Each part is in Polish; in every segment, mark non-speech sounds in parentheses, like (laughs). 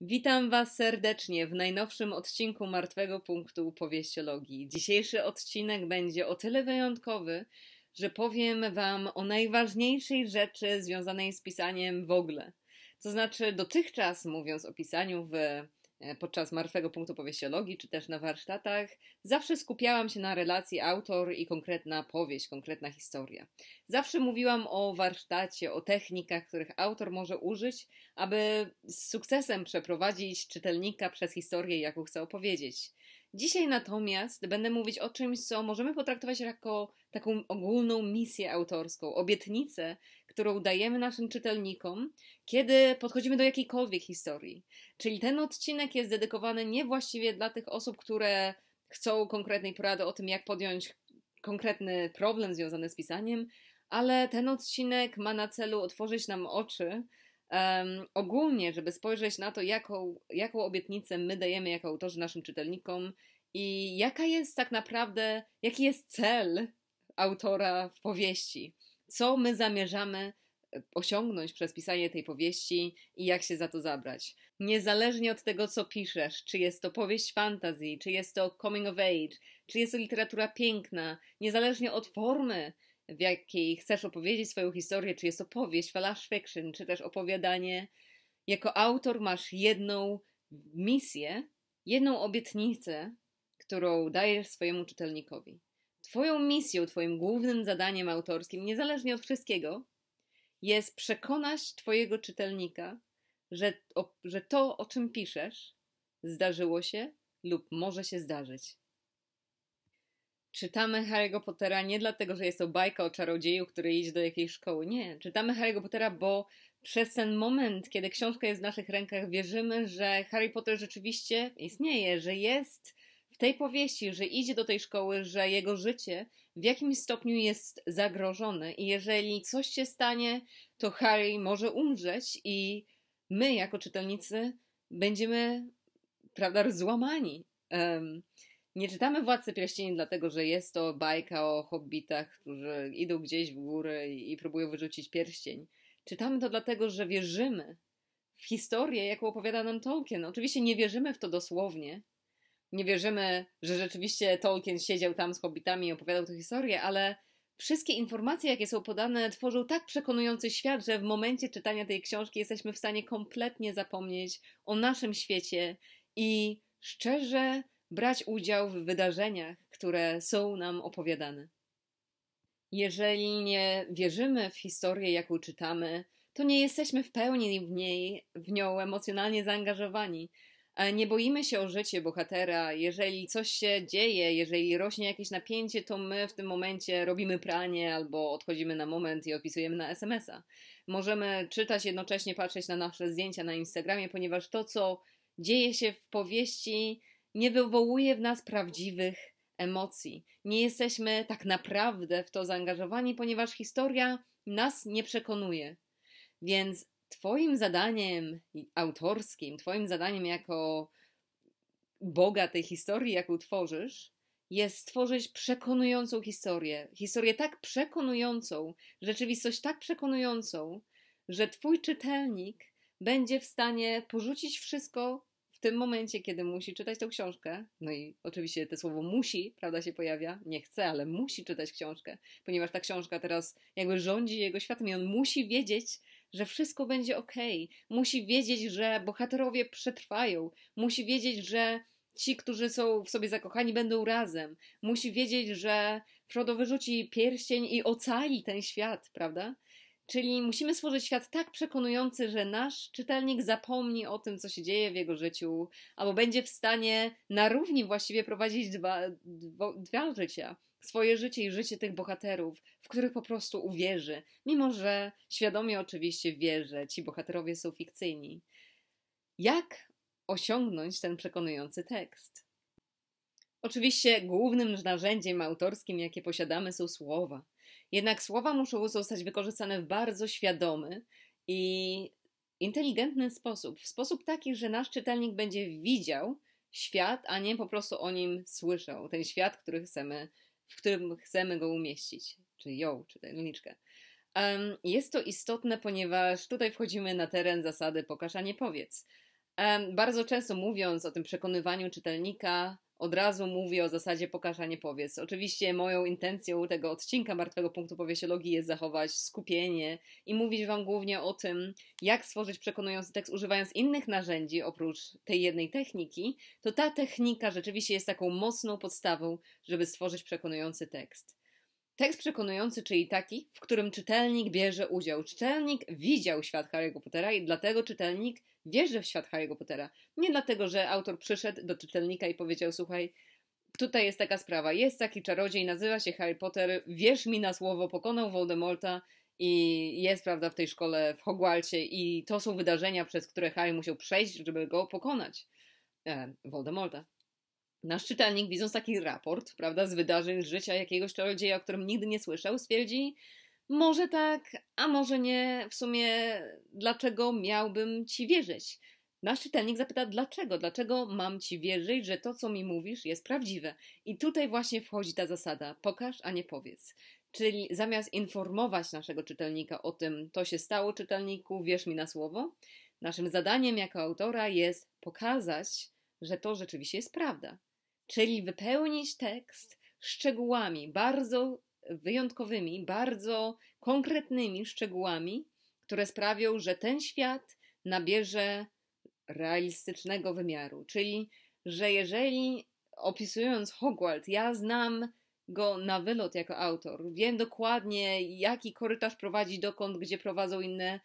Witam Was serdecznie w najnowszym odcinku Martwego Punktu Powieściologii. Dzisiejszy odcinek będzie o tyle wyjątkowy, że powiem Wam o najważniejszej rzeczy związanej z pisaniem w ogóle. To znaczy, dotychczas mówiąc o pisaniu w E, podczas martwego punktu powieściologii, czy też na warsztatach, zawsze skupiałam się na relacji autor i konkretna powieść, konkretna historia. Zawsze mówiłam o warsztacie, o technikach, których autor może użyć, aby z sukcesem przeprowadzić czytelnika przez historię, jaką chce opowiedzieć. Dzisiaj natomiast będę mówić o czymś, co możemy potraktować jako taką ogólną misję autorską, obietnicę, którą dajemy naszym czytelnikom, kiedy podchodzimy do jakiejkolwiek historii. Czyli ten odcinek jest dedykowany niewłaściwie dla tych osób, które chcą konkretnej porady o tym, jak podjąć konkretny problem związany z pisaniem, ale ten odcinek ma na celu otworzyć nam oczy um, ogólnie, żeby spojrzeć na to, jaką, jaką obietnicę my dajemy jako autorzy naszym czytelnikom i jaka jest tak naprawdę, jaki jest cel autora w powieści co my zamierzamy e, osiągnąć przez pisanie tej powieści i jak się za to zabrać. Niezależnie od tego, co piszesz, czy jest to powieść fantazji, czy jest to coming of age, czy jest to literatura piękna, niezależnie od formy, w jakiej chcesz opowiedzieć swoją historię, czy jest to powieść, flash fiction, czy też opowiadanie, jako autor masz jedną misję, jedną obietnicę, którą dajesz swojemu czytelnikowi. Twoją misją, Twoim głównym zadaniem autorskim, niezależnie od wszystkiego, jest przekonać Twojego czytelnika, że, o, że to, o czym piszesz, zdarzyło się lub może się zdarzyć. Czytamy Harry'ego Pottera nie dlatego, że jest to bajka o czarodzieju, który idzie do jakiejś szkoły. Nie, czytamy Harry'ego Pottera, bo przez ten moment, kiedy książka jest w naszych rękach, wierzymy, że Harry Potter rzeczywiście istnieje, że jest w tej powieści, że idzie do tej szkoły, że jego życie w jakimś stopniu jest zagrożone i jeżeli coś się stanie, to Harry może umrzeć i my jako czytelnicy będziemy, prawda, złamani. Um, nie czytamy Władcy Pierścieni dlatego, że jest to bajka o hobbitach, którzy idą gdzieś w górę i, i próbują wyrzucić pierścień. Czytamy to dlatego, że wierzymy w historię, jaką opowiada nam Tolkien. Oczywiście nie wierzymy w to dosłownie, nie wierzymy, że rzeczywiście Tolkien siedział tam z hobbitami i opowiadał tę historię, ale wszystkie informacje, jakie są podane, tworzą tak przekonujący świat, że w momencie czytania tej książki jesteśmy w stanie kompletnie zapomnieć o naszym świecie i szczerze brać udział w wydarzeniach, które są nam opowiadane. Jeżeli nie wierzymy w historię, jaką czytamy, to nie jesteśmy w pełni w niej, w nią emocjonalnie zaangażowani. E, nie boimy się o życie bohatera. Jeżeli coś się dzieje, jeżeli rośnie jakieś napięcie, to my w tym momencie robimy pranie albo odchodzimy na moment i opisujemy na SMS-a. Możemy czytać jednocześnie, patrzeć na nasze zdjęcia na Instagramie, ponieważ to, co dzieje się w powieści, nie wywołuje w nas prawdziwych emocji. Nie jesteśmy tak naprawdę w to zaangażowani, ponieważ historia nas nie przekonuje. Więc Twoim zadaniem autorskim, Twoim zadaniem jako Boga tej historii, jaką tworzysz, jest stworzyć przekonującą historię. Historię tak przekonującą, rzeczywistość tak przekonującą, że Twój czytelnik będzie w stanie porzucić wszystko w tym momencie, kiedy musi czytać tą książkę. No i oczywiście to słowo musi, prawda, się pojawia. Nie chce, ale musi czytać książkę, ponieważ ta książka teraz jakby rządzi jego światem i on musi wiedzieć, że wszystko będzie ok. Musi wiedzieć, że bohaterowie przetrwają. Musi wiedzieć, że ci, którzy są w sobie zakochani, będą razem. Musi wiedzieć, że Frodo wyrzuci pierścień i ocali ten świat, prawda? Czyli musimy stworzyć świat tak przekonujący, że nasz czytelnik zapomni o tym, co się dzieje w jego życiu, albo będzie w stanie na równi właściwie prowadzić dwa, dwa, dwa życia swoje życie i życie tych bohaterów, w których po prostu uwierzy, mimo że świadomie oczywiście wie, że ci bohaterowie są fikcyjni. Jak osiągnąć ten przekonujący tekst? Oczywiście głównym narzędziem autorskim, jakie posiadamy, są słowa. Jednak słowa muszą zostać wykorzystane w bardzo świadomy i inteligentny sposób. W sposób taki, że nasz czytelnik będzie widział świat, a nie po prostu o nim słyszał. Ten świat, który chcemy w którym chcemy go umieścić, czy ją, czy tę liczkę. Um, jest to istotne, ponieważ tutaj wchodzimy na teren zasady pokaż, a nie powiedz. Um, bardzo często mówiąc o tym przekonywaniu czytelnika, od razu mówię o zasadzie pokaż, a nie powiedz. Oczywiście moją intencją tego odcinka Martwego Punktu logii, jest zachować skupienie i mówić Wam głównie o tym, jak stworzyć przekonujący tekst używając innych narzędzi oprócz tej jednej techniki, to ta technika rzeczywiście jest taką mocną podstawą, żeby stworzyć przekonujący tekst. Tekst przekonujący, czyli taki, w którym czytelnik bierze udział. Czytelnik widział świat Harry'ego Pottera i dlatego czytelnik wierzy w świat Harry'ego Pottera. Nie dlatego, że autor przyszedł do czytelnika i powiedział: Słuchaj, tutaj jest taka sprawa, jest taki czarodziej, nazywa się Harry Potter, wierz mi na słowo, pokonał Voldemorta i jest, prawda, w tej szkole w Hogwarcie i to są wydarzenia, przez które Harry musiał przejść, żeby go pokonać. E, Voldemorta. Nasz czytelnik, widząc taki raport, prawda, z wydarzeń z życia jakiegoś czarodzieja, o którym nigdy nie słyszał, stwierdzi, może tak, a może nie, w sumie dlaczego miałbym ci wierzyć? Nasz czytelnik zapyta, dlaczego? Dlaczego mam ci wierzyć, że to, co mi mówisz, jest prawdziwe? I tutaj właśnie wchodzi ta zasada: pokaż, a nie powiedz. Czyli zamiast informować naszego czytelnika o tym, to się stało, czytelniku, wierz mi na słowo, naszym zadaniem jako autora jest pokazać, że to rzeczywiście jest prawda czyli wypełnić tekst szczegółami, bardzo wyjątkowymi, bardzo konkretnymi szczegółami, które sprawią, że ten świat nabierze realistycznego wymiaru. Czyli, że jeżeli opisując Hogwarts, ja znam go na wylot jako autor, wiem dokładnie, jaki korytarz prowadzi dokąd, gdzie prowadzą inne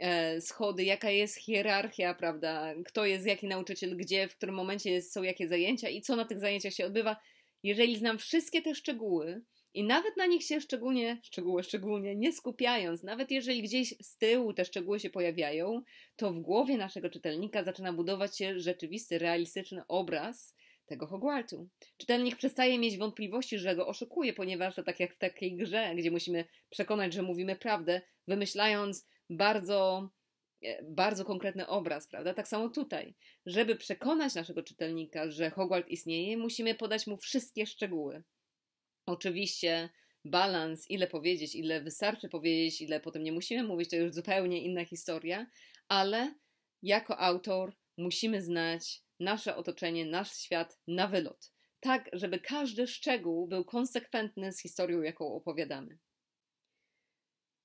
E, schody, jaka jest hierarchia, prawda? Kto jest jaki nauczyciel, gdzie, w którym momencie są jakie zajęcia i co na tych zajęciach się odbywa. Jeżeli znam wszystkie te szczegóły i nawet na nich się szczególnie, szczegóły, szczególnie nie skupiając, nawet jeżeli gdzieś z tyłu te szczegóły się pojawiają, to w głowie naszego czytelnika zaczyna budować się rzeczywisty, realistyczny obraz tego Hogwartu. Czytelnik przestaje mieć wątpliwości, że go oszukuje, ponieważ to tak jak w takiej grze, gdzie musimy przekonać, że mówimy prawdę, wymyślając bardzo, e, bardzo konkretny obraz, prawda? Tak samo tutaj. Żeby przekonać naszego czytelnika, że Hogwart istnieje, musimy podać mu wszystkie szczegóły. Oczywiście balans, ile powiedzieć, ile wystarczy powiedzieć, ile potem nie musimy mówić, to już zupełnie inna historia, ale jako autor musimy znać nasze otoczenie, nasz świat na wylot, tak żeby każdy szczegół był konsekwentny z historią, jaką opowiadamy.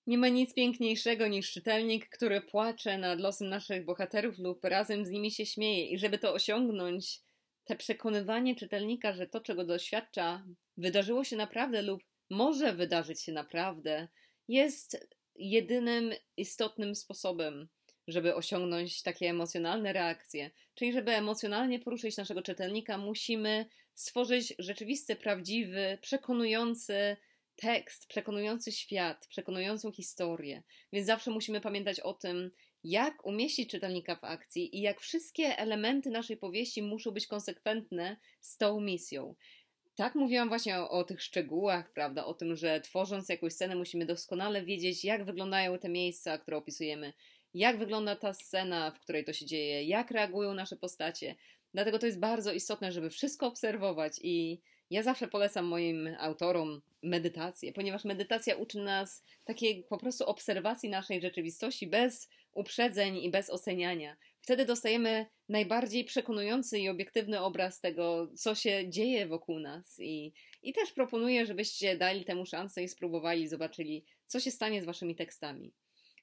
Nie ma nic piękniejszego niż czytelnik, który płacze nad losem naszych bohaterów lub razem z nimi się śmieje. I żeby to osiągnąć, te przekonywanie czytelnika, że to, czego doświadcza, wydarzyło się naprawdę lub może wydarzyć się naprawdę, jest jedynym istotnym sposobem, żeby osiągnąć takie emocjonalne reakcje. Czyli, żeby emocjonalnie poruszyć naszego czytelnika, musimy stworzyć rzeczywisty, prawdziwy, przekonujący, tekst przekonujący świat, przekonującą historię, więc zawsze musimy pamiętać o tym, jak umieścić czytelnika w akcji i jak wszystkie elementy naszej powieści muszą być konsekwentne z tą misją. Tak mówiłam właśnie o, o, tych szczegółach, prawda? O tym, że tworząc jakąś scenę musimy doskonale wiedzieć, jak wyglądają te miejsca, które opisujemy, jak wygląda ta scena, w której to się dzieje, jak reagują nasze postacie. Dlatego to jest bardzo istotne, żeby wszystko obserwować i ja zawsze polecam moim autorom medytację, ponieważ medytacja uczy nas takiej po prostu obserwacji naszej rzeczywistości bez uprzedzeń i bez oceniania. Wtedy dostajemy najbardziej przekonujący i obiektywny obraz tego, co się dzieje wokół nas. I, i też proponuję, żebyście dali temu szansę i spróbowali, zobaczyli, co się stanie z waszymi tekstami.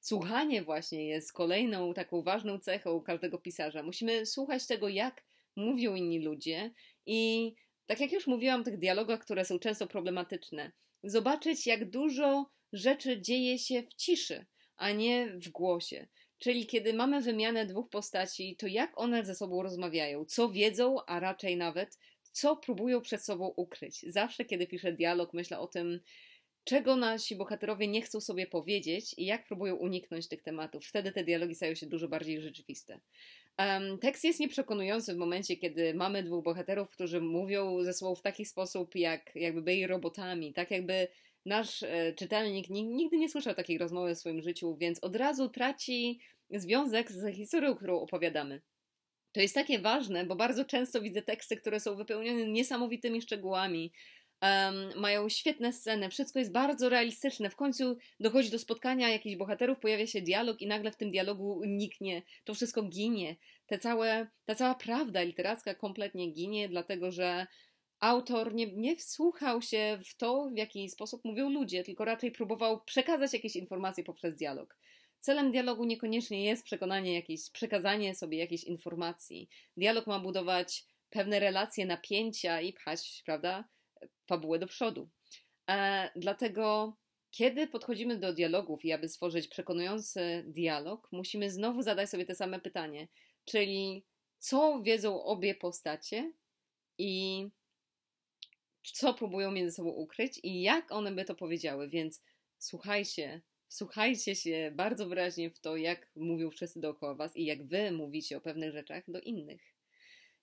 Słuchanie właśnie jest kolejną taką ważną cechą każdego pisarza. Musimy słuchać tego, jak mówią inni ludzie i tak jak już mówiłam, tych dialogach, które są często problematyczne, zobaczyć, jak dużo rzeczy dzieje się w ciszy, a nie w głosie. Czyli kiedy mamy wymianę dwóch postaci, to jak one ze sobą rozmawiają, co wiedzą, a raczej nawet co próbują przed sobą ukryć. Zawsze, kiedy piszę dialog, myślę o tym, czego nasi bohaterowie nie chcą sobie powiedzieć i jak próbują uniknąć tych tematów. Wtedy te dialogi stają się dużo bardziej rzeczywiste. Um, tekst jest nieprzekonujący w momencie, kiedy mamy dwóch bohaterów, którzy mówią ze sobą w taki sposób, jak jakby byli robotami, tak jakby nasz e, czytelnik nigdy nie słyszał takiej rozmowy w swoim życiu, więc od razu traci związek z historią, którą opowiadamy. To jest takie ważne, bo bardzo często widzę teksty, które są wypełnione niesamowitymi szczegółami, Um, mają świetne sceny, wszystko jest bardzo realistyczne. W końcu dochodzi do spotkania jakichś bohaterów, pojawia się dialog i nagle w tym dialogu niknie, to wszystko ginie. Te całe, ta cała prawda literacka kompletnie ginie, dlatego że autor nie, nie wsłuchał się w to, w jaki sposób mówią ludzie, tylko raczej próbował przekazać jakieś informacje poprzez dialog. Celem dialogu niekoniecznie jest przekonanie jakieś, przekazanie sobie jakiejś informacji. Dialog ma budować pewne relacje, napięcia i pchać, prawda? fabułę do przodu. E, dlatego, kiedy podchodzimy do dialogów i aby stworzyć przekonujący dialog, musimy znowu zadać sobie te same pytanie, czyli co wiedzą obie postacie i co próbują między sobą ukryć i jak one by to powiedziały. Więc słuchajcie, słuchajcie się bardzo wyraźnie w to, jak mówią wszyscy dookoła Was i jak Wy mówicie o pewnych rzeczach do innych.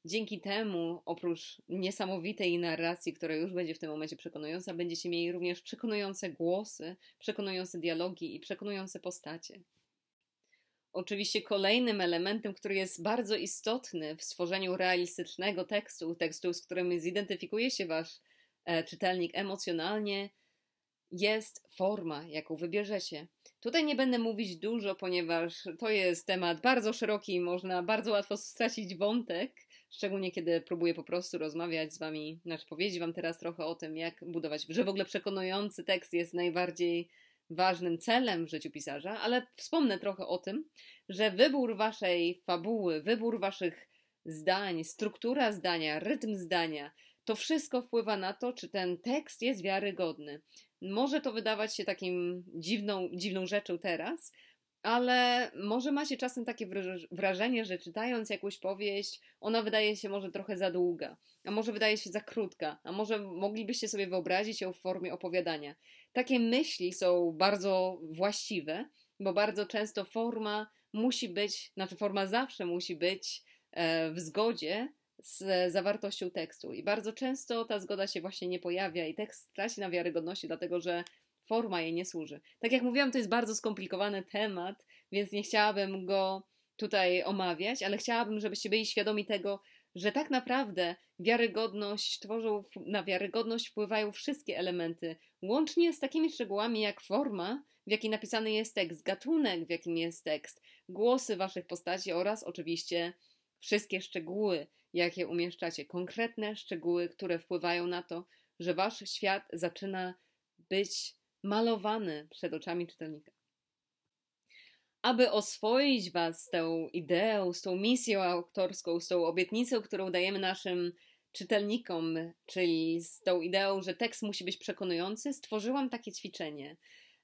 Dzięki temu, oprócz niesamowitej narracji, która już będzie w tym momencie przekonująca, będziecie mieli również przekonujące głosy, przekonujące dialogi i przekonujące postacie. Oczywiście kolejnym elementem, który jest bardzo istotny w stworzeniu realistycznego tekstu, tekstu, z którym zidentyfikuje się wasz e, czytelnik emocjonalnie, jest forma, jaką wybierzecie. Tutaj nie będę mówić dużo, ponieważ to jest temat bardzo szeroki i można bardzo łatwo stracić wątek, Szczególnie kiedy próbuję po prostu rozmawiać z Wami, znaczy powiedzieć Wam teraz trochę o tym, jak budować, że w ogóle przekonujący tekst jest najbardziej ważnym celem w życiu pisarza, ale wspomnę trochę o tym, że wybór Waszej fabuły, wybór Waszych zdań, struktura zdania, rytm zdania, to wszystko wpływa na to, czy ten tekst jest wiarygodny. Może to wydawać się takim dziwną, dziwną rzeczą teraz, ale może ma się czasem takie wrażenie, że czytając jakąś powieść, ona wydaje się może trochę za długa, a może wydaje się za krótka, a może moglibyście sobie wyobrazić ją w formie opowiadania. Takie myśli są bardzo właściwe, bo bardzo często forma musi być, znaczy forma zawsze musi być e, w zgodzie z zawartością tekstu. I bardzo często ta zgoda się właśnie nie pojawia i tekst traci na wiarygodności, dlatego że forma jej nie służy. Tak jak mówiłam, to jest bardzo skomplikowany temat, więc nie chciałabym go tutaj omawiać, ale chciałabym, żebyście byli świadomi tego, że tak naprawdę wiarygodność tworzą, na wiarygodność wpływają wszystkie elementy, łącznie z takimi szczegółami jak forma, w jakiej napisany jest tekst, gatunek, w jakim jest tekst, głosy waszych postaci oraz oczywiście wszystkie szczegóły, jakie umieszczacie, konkretne szczegóły, które wpływają na to, że wasz świat zaczyna być malowany przed oczami czytelnika. Aby oswoić Was z tą ideą, z tą misją autorską, z tą obietnicą, którą dajemy naszym czytelnikom, czyli z tą ideą, że tekst musi być przekonujący, stworzyłam takie ćwiczenie.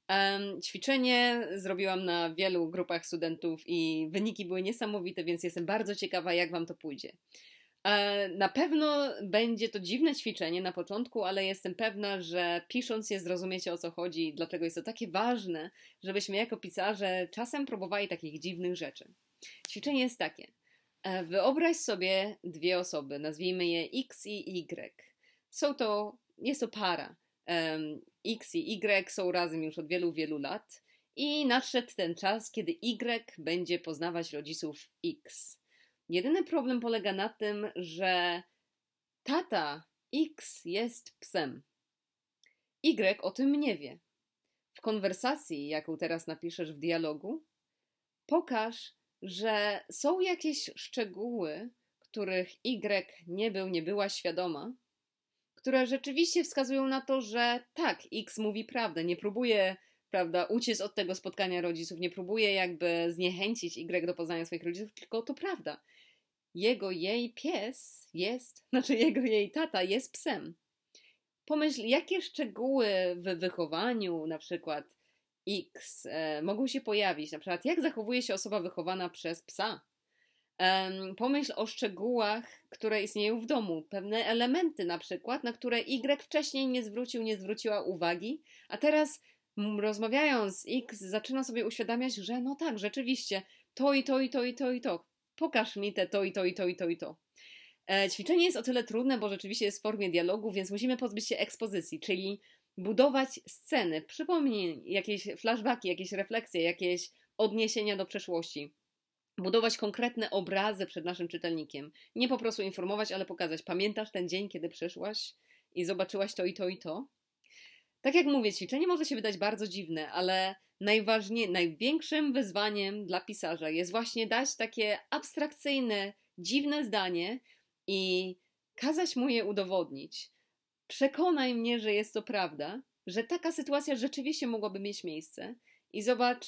Um, ćwiczenie zrobiłam na wielu grupach studentów i wyniki były niesamowite, więc jestem bardzo ciekawa, jak Wam to pójdzie. E, na pewno będzie to dziwne ćwiczenie na początku, ale jestem pewna, że pisząc je zrozumiecie o co chodzi, dlatego jest to takie ważne, żebyśmy jako pisarze czasem próbowali takich dziwnych rzeczy. Ćwiczenie jest takie. E, wyobraź sobie dwie osoby, nazwijmy je X i Y. Są to, jest to para. X i Y są razem już od wielu, wielu lat i nadszedł ten czas, kiedy Y będzie poznawać rodziców X. Jedyny problem polega na tym, że tata X jest psem. Y o tym nie wie. W konwersacji, jaką teraz napiszesz w dialogu, pokaż, że są jakieś szczegóły, których Y nie był, nie była świadoma, które rzeczywiście wskazują na to, że tak, X mówi prawdę, nie próbuje, prawda, uciec od tego spotkania rodziców, nie próbuje jakby zniechęcić Y do poznania swoich rodziców, tylko to prawda jego jej pies jest, (laughs) znaczy jego jej tata jest psem. Pomyśl, jakie szczegóły w wychowaniu, na przykład X, e, mogą się pojawić, na przykład jak zachowuje się osoba wychowana przez psa. pomyśl o szczegółach, które istnieją w domu, pewne elementy na przykład, na które Y wcześniej nie zwrócił, nie zwróciła uwagi, a teraz rozmawiając z X zaczyna sobie uświadamiać, że no tak, rzeczywiście, to i to i to i to i to pokaż mi te to i to i to i to i to. E, ćwiczenie jest o tyle trudne, bo rzeczywiście jest w formie dialogu, więc musimy pozbyć się ekspozycji, czyli budować sceny, przypomnień, jakieś flashbacki, jakieś refleksje, jakieś odniesienia do przeszłości. Budować konkretne obrazy przed naszym czytelnikiem. Nie po prostu informować, ale pokazać. Pamiętasz ten dzień, kiedy przyszłaś i zobaczyłaś to i to i to? Tak jak mówię, ćwiczenie może się wydać bardzo dziwne, ale najważniej, największym wyzwaniem dla pisarza jest właśnie dać takie abstrakcyjne, dziwne zdanie i kazać mu je udowodnić. Przekonaj mnie, że jest to prawda, że taka sytuacja rzeczywiście mogłaby mieć miejsce i zobacz,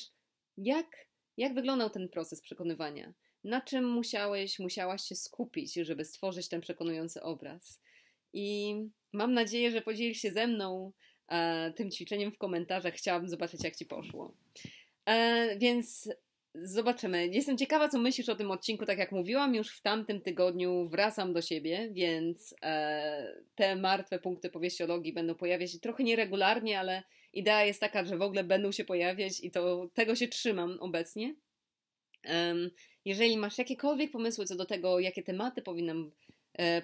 jak, jak wyglądał ten proces przekonywania. Na czym musiałeś, musiałaś się skupić, żeby stworzyć ten przekonujący obraz. I mam nadzieję, że podzielisz się ze mną E, tym ćwiczeniem w komentarzach. Chciałabym zobaczyć, jak Ci poszło. E, więc zobaczymy. Jestem ciekawa, co myślisz o tym odcinku. Tak jak mówiłam, już w tamtym tygodniu wracam do siebie, więc e, te martwe punkty powieściologii będą pojawiać się trochę nieregularnie, ale idea jest taka, że w ogóle będą się pojawiać i to tego się trzymam obecnie. Jeżeli masz jakiekolwiek pomysły co do tego, jakie tematy powinnam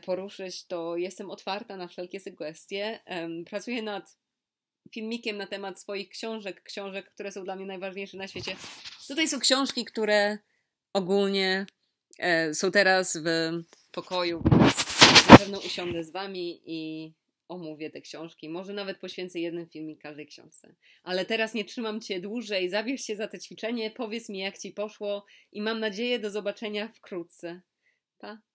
poruszyć, to jestem otwarta na wszelkie sugestie. Pracuję nad filmikiem na temat swoich książek, książek, które są dla mnie najważniejsze na świecie. Tutaj są książki, które ogólnie e, są teraz w pokoju, na pewno usiądę z wami i omówię te książki. Może nawet poświęcę jeden filmik każdej książce. Ale teraz nie trzymam cię dłużej. Zabierz się za to ćwiczenie, powiedz mi, jak ci poszło i mam nadzieję do zobaczenia wkrótce. Pa!